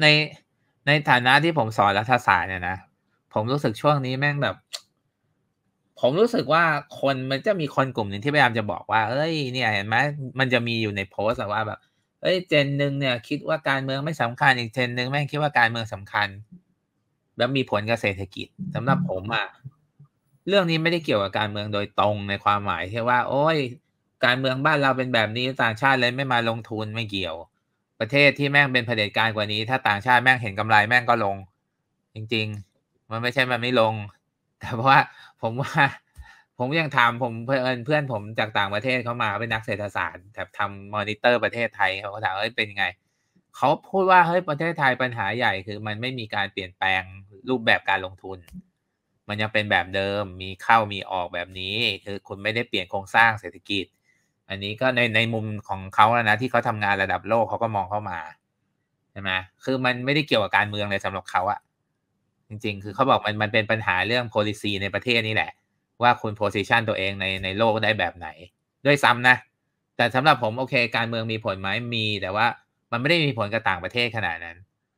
ในในฐานะที่ผมสอนรัฐศาสตร์เนี่ยนะผมรู้สึกช่วงนี้แม่งแบบ ผมรู้สึกว่าคนมันจะมีคนกลุ่มหนึ่งที่พยายามจะบอกว่าเอ้ยเนี่ย เห็นไหมมันจะมีอยู่ในโพสต์ว่าแบบเอ้ยเจนหนึ่งเนี่ย คิดว่าการเมืองไม่สำคัญอีก เจนหนึ่งแม่งคิดว่าการเมืองสำคัญ แล้วมีผลกับเศรษฐกิจ สำหรับผมอะเรื่องนี้ไม่ได้เกี่ยวกับการเมืองโดยตรงในความหมายที่ว่าโอ้ย การเมืองบ้านเราเป็นแบบนี้ต่างชาติเลยไม่มาลงทุนไม่เกี่ยวประเทศที่แม่งเป็นเผด็จการกว่านี้ ถ้าต่างชาติแม่งเห็นกำไรแม่งก็ลง จริงๆ มันไม่ใช่มันไม่ลง แต่เพราะว่าผมว่า ผมยังถามผมเพื่อนเพื่อนผมจากต่างประเทศเขามาเป็นนักเศรษฐศาสตร์แบบทำมอนิเตอร์ประเทศไทยเขาถามเฮ้ยเป็นยังไงเขาพูดว่าเฮ้ยประเทศไทยปัญหาใหญ่คือมันไม่มีการเปลี่ยนแปลงรูปแบบการลงทุน มันยังเป็นแบบเดิมมีเข้ามีออกแบบนี้คือคุณไม่ได้เปลี่ยนโครงสร้างเศรษฐกิจอันนี้ก็ในในมุมของเขาแล้วนะที่เขาทำงานระดับโลกเขาก็มองเข้ามาใช่ไหมคือมันไม่ได้เกี่ยวกับการเมืองเลยสำหรับเขาอะจริงๆ คือเขาบอกมันมันเป็นปัญหาเรื่องโพลิซีในประเทศนี่แหละ ว่าคุณโพสิชันตัวเองในในโลกได้แบบไหนด้วยซ้ำนะแต่สำหรับผมโอเค การเมืองมีผลไหมมีแต่ว่ามันไม่ได้มีผลกับต่างประเทศขนาดนั้น